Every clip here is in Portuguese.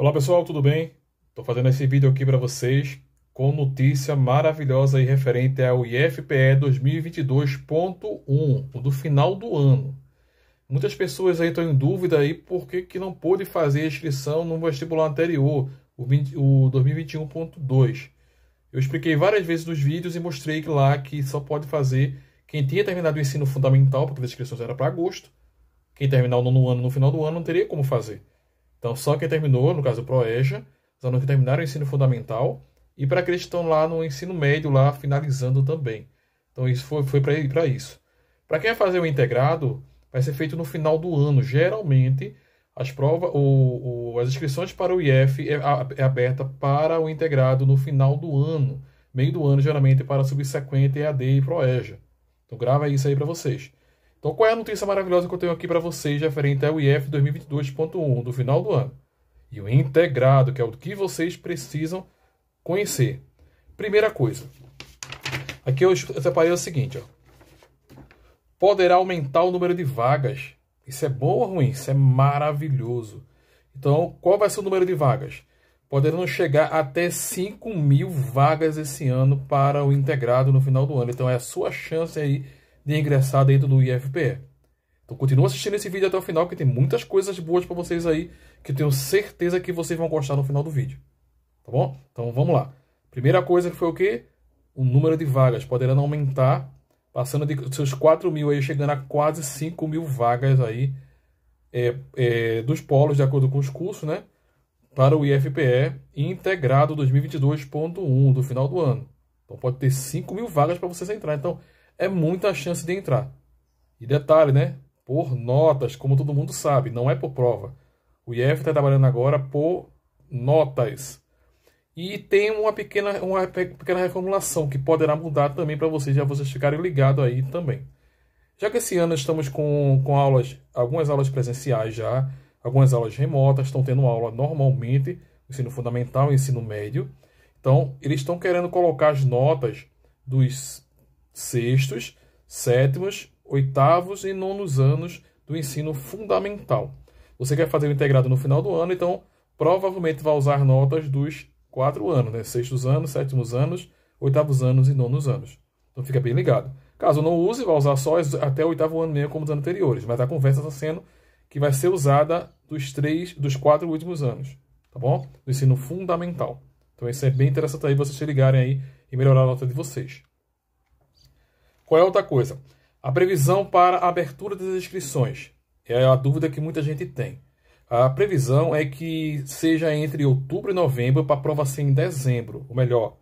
Olá pessoal, tudo bem? Estou fazendo esse vídeo aqui para vocês com notícia maravilhosa aí referente ao IFPE 2022.1, o do final do ano. Muitas pessoas aí estão em dúvida aí por que, que não pôde fazer a inscrição no vestibular anterior, o, o 2021.2. Eu expliquei várias vezes nos vídeos e mostrei lá que só pode fazer quem tinha terminado o ensino fundamental, porque as inscrições eram para agosto, quem terminar o nono ano no final do ano não teria como fazer. Então, só quem terminou, no caso o ProEja, os alunos que terminaram o ensino fundamental e para aqueles que estão lá no ensino médio, lá finalizando também. Então, isso foi, foi para isso. Para quem vai fazer o integrado, vai ser feito no final do ano. Geralmente, as provas, o, o, as inscrições para o IF é, é aberta para o integrado no final do ano. Meio do ano, geralmente, para subsequente EAD e ProEja. Então, grava isso aí para vocês. Então, qual é a notícia maravilhosa que eu tenho aqui para vocês referente ao IF 2022.1 do final do ano? E o integrado, que é o que vocês precisam conhecer. Primeira coisa. Aqui eu separei o seguinte, ó. Poderá aumentar o número de vagas. Isso é bom ou ruim? Isso é maravilhoso. Então, qual vai ser o número de vagas? Poderão chegar até 5 mil vagas esse ano para o integrado no final do ano. Então, é a sua chance aí de ingressar dentro do IFPE. Então continua assistindo esse vídeo até o final, que tem muitas coisas boas para vocês aí, que eu tenho certeza que vocês vão gostar no final do vídeo. Tá bom? Então vamos lá. Primeira coisa que foi o quê? O número de vagas poderá aumentar, passando de seus 4 mil aí, chegando a quase 5 mil vagas aí é, é, dos polos, de acordo com os cursos, né? Para o IFPE integrado 2022.1 do final do ano. Então pode ter 5 mil vagas para vocês entrar. Então é muita chance de entrar. E detalhe, né? Por notas, como todo mundo sabe, não é por prova. O IEF está trabalhando agora por notas. E tem uma pequena, uma pequena reformulação que poderá mudar também para vocês, já vocês ficarem ligados aí também. Já que esse ano estamos com, com aulas, algumas aulas presenciais já, algumas aulas remotas, estão tendo aula normalmente, ensino fundamental e ensino médio. Então, eles estão querendo colocar as notas dos sextos, sétimos, oitavos e nonos anos do ensino fundamental. Você quer fazer o integrado no final do ano, então provavelmente vai usar notas dos quatro anos, né? Sextos anos, sétimos anos, oitavos anos e nonos anos. Então fica bem ligado. Caso não use, vai usar só até o oitavo ano mesmo, como os anos anteriores. Mas a conversa está sendo que vai ser usada dos três, dos quatro últimos anos, tá bom? Do ensino fundamental. Então isso é bem interessante aí vocês se ligarem aí e melhorar a nota de vocês. Qual é outra coisa? A previsão para a abertura das inscrições. É a dúvida que muita gente tem. A previsão é que seja entre outubro e novembro para a prova ser em dezembro, ou melhor,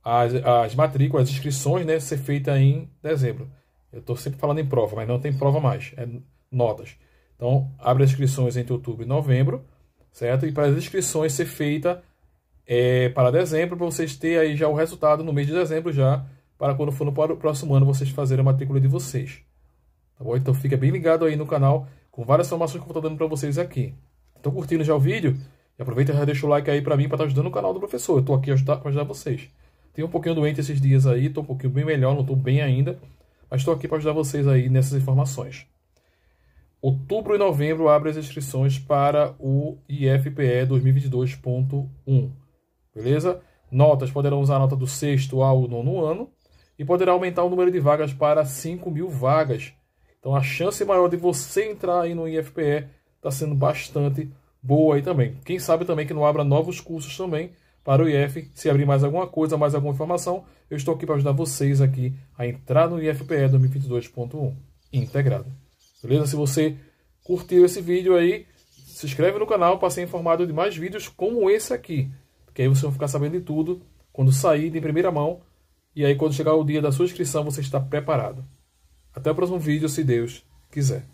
as, as matrículas, as inscrições, né, ser feita em dezembro. Eu estou sempre falando em prova, mas não tem prova mais, é notas. Então, abre as inscrições entre outubro e novembro, certo? E para as inscrições ser feita é, para dezembro, para vocês terem aí já o resultado no mês de dezembro já para quando for no próximo ano vocês fazerem a matrícula de vocês. Tá bom? Então fica bem ligado aí no canal com várias informações que eu estou dando para vocês aqui. Estão curtindo já o vídeo? E aproveita e já deixa o like aí para mim para estar tá ajudando o canal do professor. Eu estou aqui para ajudar vocês. Tenho um pouquinho doente esses dias aí, estou um pouquinho bem melhor, não estou bem ainda. Mas estou aqui para ajudar vocês aí nessas informações. Outubro e novembro abre as inscrições para o IFPE 2022.1. Beleza? Notas poderão usar a nota do sexto ao nono ano e poderá aumentar o número de vagas para 5 mil vagas. Então a chance maior de você entrar aí no IFPE está sendo bastante boa aí também. Quem sabe também que não abra novos cursos também para o IF. Se abrir mais alguma coisa, mais alguma informação, eu estou aqui para ajudar vocês aqui a entrar no IFPE 2022.1 integrado. Beleza? Se você curtiu esse vídeo aí, se inscreve no canal para ser informado de mais vídeos como esse aqui. Porque aí você vai ficar sabendo de tudo quando sair de primeira mão e aí, quando chegar o dia da sua inscrição, você está preparado. Até o próximo vídeo, se Deus quiser.